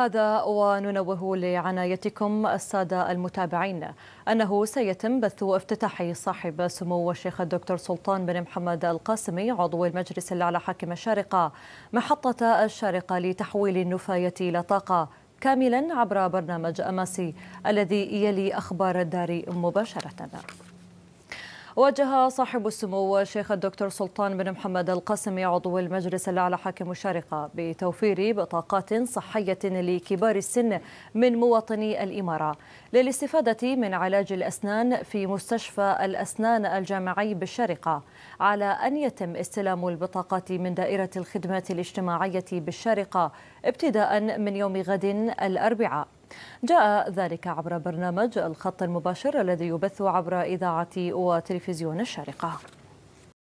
هذا وننوه لعنايتكم السادة المتابعين أنه سيتم بث افتتاح صاحب سمو الشيخ الدكتور سلطان بن محمد القاسمي عضو المجلس الأعلى حاكم الشارقة محطة الشارقة لتحويل النفاية إلى طاقة كاملا عبر برنامج أماسي الذي يلي أخبار الدار مباشرةً وجه صاحب السمو الشيخ الدكتور سلطان بن محمد القاسمي عضو المجلس الأعلى حاكم الشارقة بتوفير بطاقات صحية لكبار السن من مواطني الإمارة للاستفادة من علاج الأسنان في مستشفى الأسنان الجامعي بالشارقة على أن يتم استلام البطاقات من دائرة الخدمات الاجتماعية بالشارقة ابتداء من يوم غد الأربعاء جاء ذلك عبر برنامج الخط المباشر الذي يبث عبر إذاعة وتلفزيون الشارقة